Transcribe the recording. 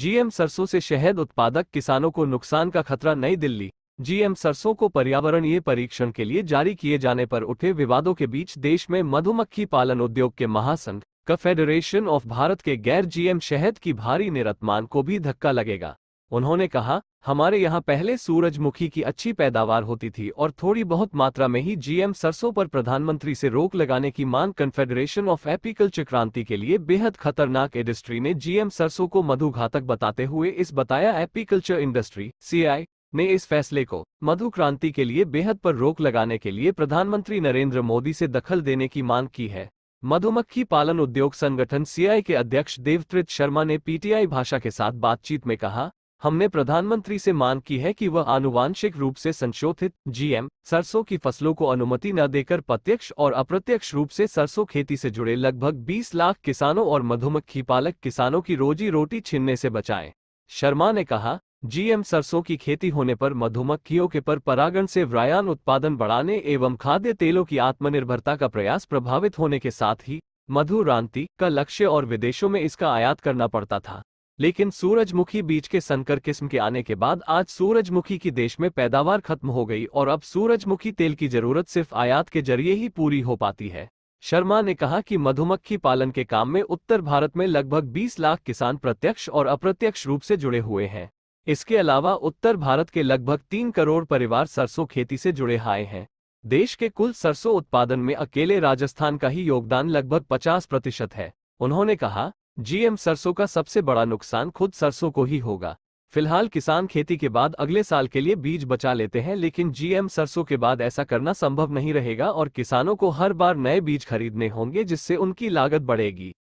GM सरसों से शहद उत्पादक किसानों को नुकसान का खतरा नई दिल्ली जीएम सरसों को पर्यावरणीय परीक्षण के लिए जारी किए जाने पर उठे विवादों के बीच देश में मधुमक्खी पालन उद्योग के महासंघ का फेडरेशन ऑफ भारत के गैर जीएम शहद की भारी निरतमान को भी धक्का लगेगा उन्होंने कहा हमारे यहाँ पहले सूरजमुखी की अच्छी पैदावार होती थी और थोड़ी बहुत मात्रा में ही जीएम सरसों पर प्रधानमंत्री से रोक लगाने की मांग कन्फेडरेशन ऑफ एपिकल्चर क्रांति के लिए बेहद खतरनाक इंडस्ट्री ने जीएम सरसों को मधु घातक बताते हुए इस बताया एपिकल्चर इंडस्ट्री सीआई ने इस फैसले को मधु क्रांति के लिए बेहद पर रोक लगाने के लिए प्रधानमंत्री नरेंद्र मोदी से दखल देने की मांग की है मधुमक्खी पालन उद्योग संगठन सीआई के अध्यक्ष देवत्रित शर्मा ने पीटीआई भाषा के साथ बातचीत में कहा हमने प्रधानमंत्री से मांग की है कि वह आनुवांशिक रूप से संशोधित जीएम सरसों की फसलों को अनुमति न देकर प्रत्यक्ष और अप्रत्यक्ष रूप से सरसों खेती से जुड़े लगभग 20 लाख किसानों और मधुमक्खी पालक किसानों की रोजी रोटी छीनने से बचाए शर्मा ने कहा जीएम सरसों की खेती होने पर मधुमक्खियों के पर परागण से व्रायान उत्पादन बढ़ाने एवं खाद्य तेलों की आत्मनिर्भरता का प्रयास प्रभावित होने के साथ ही मधुरांति का लक्ष्य और विदेशों में इसका आयात करना पड़ता था लेकिन सूरजमुखी बीज के संकर किस्म के आने के बाद आज सूरजमुखी की देश में पैदावार खत्म हो गई और अब सूरजमुखी तेल की जरूरत सिर्फ आयात के जरिए ही पूरी हो पाती है शर्मा ने कहा कि मधुमक्खी पालन के काम में उत्तर भारत में लगभग 20 लाख किसान प्रत्यक्ष और अप्रत्यक्ष रूप से जुड़े हुए हैं इसके अलावा उत्तर भारत के लगभग तीन करोड़ परिवार सरसों खेती से जुड़े आए हैं देश के कुल सरसों उत्पादन में अकेले राजस्थान का ही योगदान लगभग 50 प्रतिशत है उन्होंने कहा जीएम सरसों का सबसे बड़ा नुकसान खुद सरसों को ही होगा फिलहाल किसान खेती के बाद अगले साल के लिए बीज बचा लेते हैं लेकिन जीएम सरसों के बाद ऐसा करना संभव नहीं रहेगा और किसानों को हर बार नए बीज खरीदने होंगे जिससे उनकी लागत बढ़ेगी